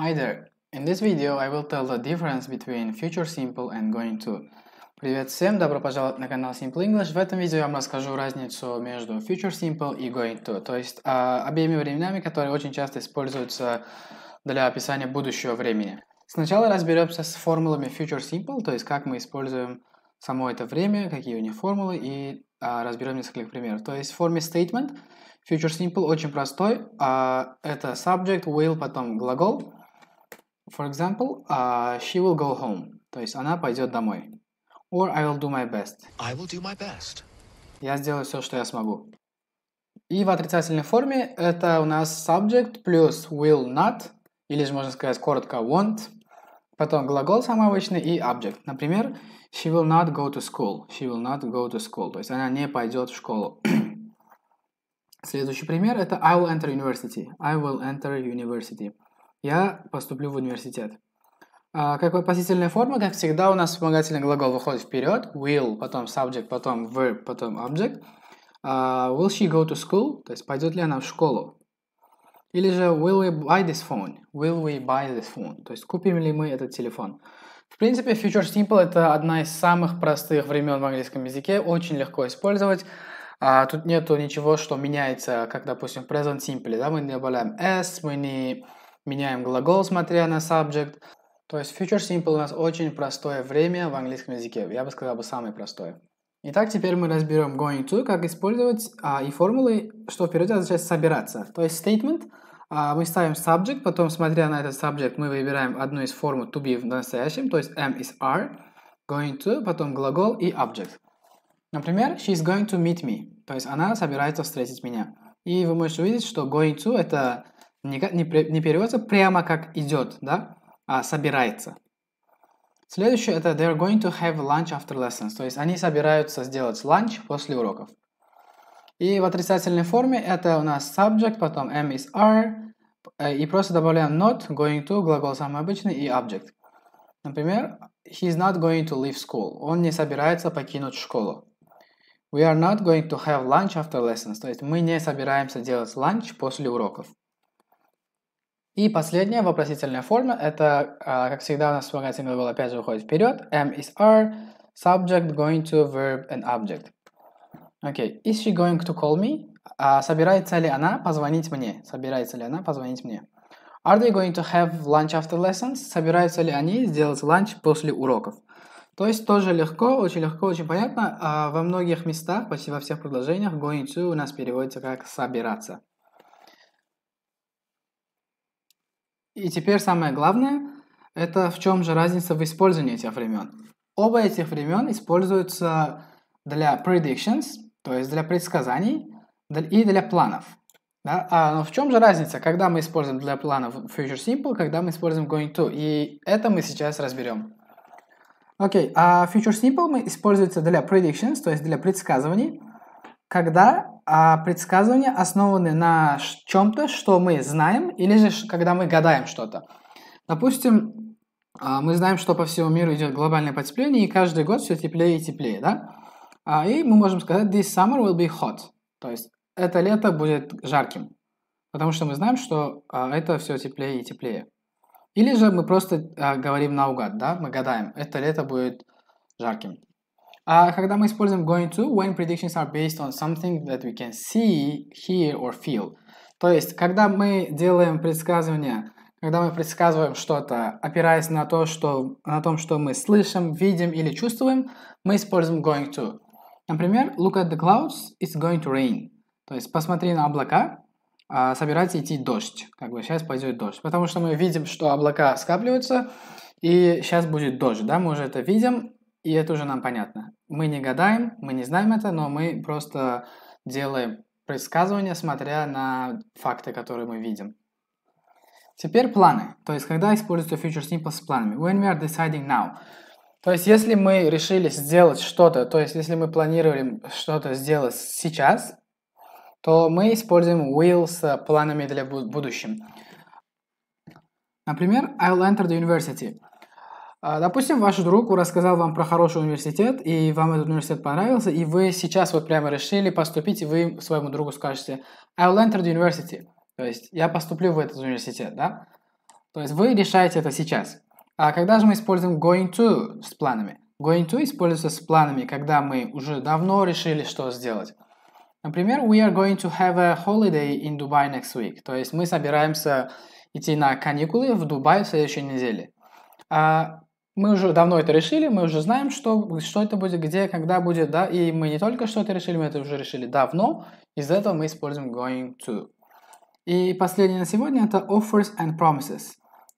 Hi there! In this video I will tell the difference between future simple and going to. Привет всем, добро пожаловать на канал Simple English. В этом видео я вам расскажу разницу между future simple и going to, то есть э, обеими временами, которые очень часто используются для описания будущего времени. Сначала разберемся с формулами future simple, то есть как мы используем само это время, какие у них формулы, и э, а, разберем несколько примеров. То есть в форме statement future simple очень простой, а это subject, will, потом глагол, For example, uh, she will go home. То есть она пойдет домой. Or I will do my best. I will do my best. Я сделаю все, что я смогу. И в отрицательной форме это у нас subject плюс will not, или же можно сказать коротко won't, потом глагол самый обычный и object. Например, she will not go to school. She will not go to school. То есть она не пойдет в школу. Следующий пример это I will enter university. I will enter university я поступлю в университет. А, как вопросительная форма, как всегда, у нас вспомогательный глагол выходит вперед. Will, потом subject, потом verb, потом object. Uh, will she go to school? То есть, пойдет ли она в школу? Или же will we buy this phone? Will we buy this phone? То есть, купим ли мы этот телефон? В принципе, future simple – это одна из самых простых времен в английском языке. Очень легко использовать. А, тут нету ничего, что меняется, как, допустим, в present simple. Да? Мы не добавляем s, мы не меняем глагол, смотря на subject. То есть future simple у нас очень простое время в английском языке. Я бы сказал бы самое простое. Итак, теперь мы разберем going to, как использовать а, и формулы, что впереди означает собираться. То есть statement а, мы ставим subject, потом, смотря на этот subject, мы выбираем одну из формул to be в настоящем, то есть am is are, going to, потом глагол и object. Например, she is going to meet me, то есть она собирается встретить меня. И вы можете увидеть, что going to это не, не, не переводится прямо как идет, да, а собирается. Следующее это they're going to have lunch after lessons. То есть они собираются сделать ланч после уроков. И в отрицательной форме это у нас subject, потом am is are, э, и просто добавляем not, going to, глагол самый обычный и object. Например, he is not going to leave school. Он не собирается покинуть школу. We are not going to have lunch after lessons. То есть мы не собираемся делать ланч после уроков. И последняя вопросительная форма – это, а, как всегда, у нас вспомогательный глагол опять же уходит вперед. Am is are, subject, going to, verb and object. Окей. Okay. Is she going to call me? А, собирается ли она позвонить мне? Собирается ли она позвонить мне? Are they going to have lunch after lessons? Собираются ли они сделать ланч после уроков? То есть тоже легко, очень легко, очень понятно. А во многих местах, почти во всех предложениях going to у нас переводится как собираться. И теперь самое главное, это в чем же разница в использовании этих времен. Оба этих времен используются для predictions, то есть для предсказаний, и для планов. Да? А, в чем же разница, когда мы используем для планов Future Simple, когда мы используем Going To? И это мы сейчас разберем. Окей, okay, а Future Simple мы используется для predictions, то есть для предсказываний, когда а предсказывания основаны на чем-то, что мы знаем, или же когда мы гадаем что-то. Допустим, а, мы знаем, что по всему миру идет глобальное потепление, и каждый год все теплее и теплее, да? А, и мы можем сказать, this summer will be hot. То есть это лето будет жарким, потому что мы знаем, что а, это все теплее и теплее. Или же мы просто говорим наугад, да, мы гадаем, это лето будет жарким. А когда мы используем going to, when predictions are based on something that we can see, hear or feel. То есть, когда мы делаем предсказывания, когда мы предсказываем что-то, опираясь на то, что, на том, что мы слышим, видим или чувствуем, мы используем going to. Например, look at the clouds, it's going to rain. То есть, посмотри на облака, а, собирается идти дождь. Как бы сейчас пойдет дождь. Потому что мы видим, что облака скапливаются, и сейчас будет дождь, да, мы уже это видим, и это уже нам понятно. Мы не гадаем, мы не знаем это, но мы просто делаем предсказывания, смотря на факты, которые мы видим. Теперь планы. То есть, когда используется future simple с планами. When we are deciding now. То есть, если мы решили сделать что-то, то есть, если мы планировали что-то сделать сейчас, то мы используем will с планами для будущего. Например, I'll enter the university. А, допустим, ваш друг рассказал вам про хороший университет, и вам этот университет понравился, и вы сейчас вот прямо решили поступить, и вы своему другу скажете «I will enter the university», то есть «я поступлю в этот университет», да? То есть вы решаете это сейчас. А когда же мы используем «going to» с планами? «Going to» используется с планами, когда мы уже давно решили, что сделать. Например, «we are going to have a holiday in Dubai next week», то есть мы собираемся идти на каникулы в Дубай в следующей неделе. А мы уже давно это решили, мы уже знаем, что, что это будет, где, когда будет, да, и мы не только что это решили, мы это уже решили давно, из этого мы используем going to. И последнее на сегодня это offers and promises,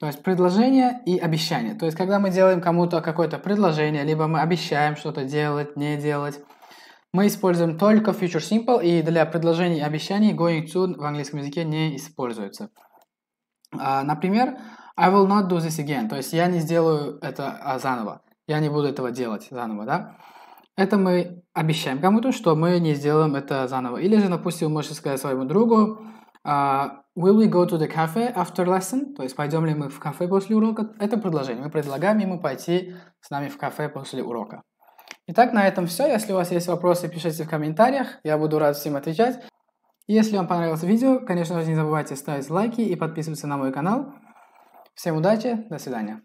то есть предложения и обещания. То есть когда мы делаем кому-то какое-то предложение, либо мы обещаем что-то делать, не делать, мы используем только future simple, и для предложений и обещаний going to в английском языке не используется. А, например, I will not do this again. То есть я не сделаю это а, заново. Я не буду этого делать заново, да? Это мы обещаем кому-то, что мы не сделаем это заново. Или же, допустим, вы можете сказать своему другу, uh, Will we go to the cafe after lesson? То есть пойдем ли мы в кафе после урока? Это предложение. Мы предлагаем ему пойти с нами в кафе после урока. Итак, на этом все. Если у вас есть вопросы, пишите в комментариях. Я буду рад всем отвечать. Если вам понравилось видео, конечно же, не забывайте ставить лайки и подписываться на мой канал. Всем удачи, до свидания.